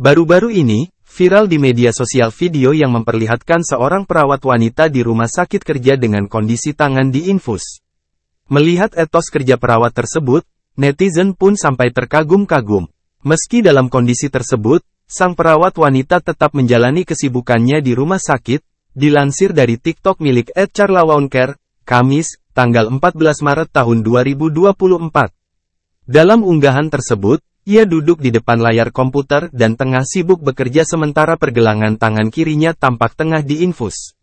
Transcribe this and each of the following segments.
Baru-baru ini, viral di media sosial video yang memperlihatkan seorang perawat wanita di rumah sakit kerja dengan kondisi tangan di infus. Melihat etos kerja perawat tersebut, netizen pun sampai terkagum-kagum. Meski dalam kondisi tersebut, sang perawat wanita tetap menjalani kesibukannya di rumah sakit, dilansir dari TikTok milik Ed Charlawonker, Kamis, tanggal 14 Maret tahun 2024. Dalam unggahan tersebut, ia duduk di depan layar komputer dan tengah sibuk bekerja sementara pergelangan tangan kirinya tampak tengah diinfus.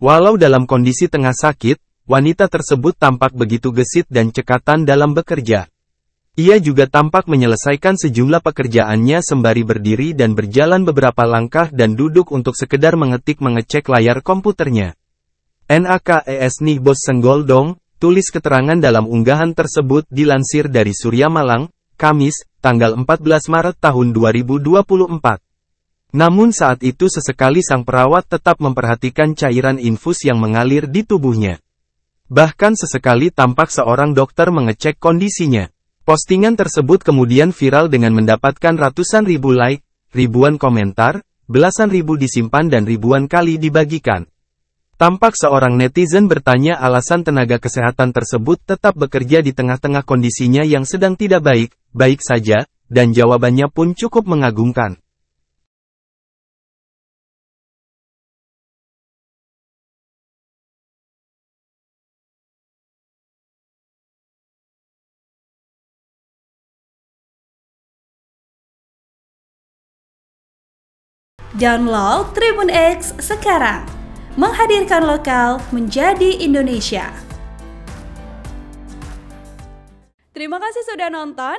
Walau dalam kondisi tengah sakit, wanita tersebut tampak begitu gesit dan cekatan dalam bekerja. Ia juga tampak menyelesaikan sejumlah pekerjaannya sembari berdiri dan berjalan beberapa langkah dan duduk untuk sekedar mengetik mengecek layar komputernya. NAKES nih bos senggol dong, tulis keterangan dalam unggahan tersebut dilansir dari Surya Malang, Kamis, tanggal 14 Maret tahun 2024. Namun saat itu sesekali sang perawat tetap memperhatikan cairan infus yang mengalir di tubuhnya. Bahkan sesekali tampak seorang dokter mengecek kondisinya. Postingan tersebut kemudian viral dengan mendapatkan ratusan ribu like, ribuan komentar, belasan ribu disimpan dan ribuan kali dibagikan. Tampak seorang netizen bertanya alasan tenaga kesehatan tersebut tetap bekerja di tengah-tengah kondisinya yang sedang tidak baik, baik saja, dan jawabannya pun cukup mengagumkan. Download Tribun X sekarang, menghadirkan lokal menjadi Indonesia. Terima kasih sudah nonton.